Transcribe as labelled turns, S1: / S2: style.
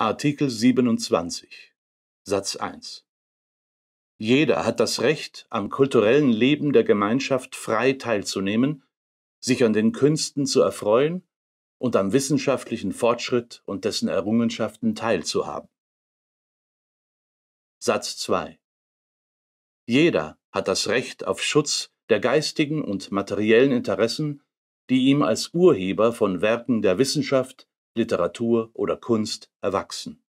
S1: Artikel 27 Satz 1 Jeder hat das Recht, am kulturellen Leben der Gemeinschaft frei teilzunehmen, sich an den Künsten zu erfreuen und am wissenschaftlichen Fortschritt und dessen Errungenschaften teilzuhaben. Satz 2 Jeder hat das Recht auf Schutz der geistigen und materiellen Interessen, die ihm als Urheber von Werken der Wissenschaft, Literatur oder
S2: Kunst erwachsen.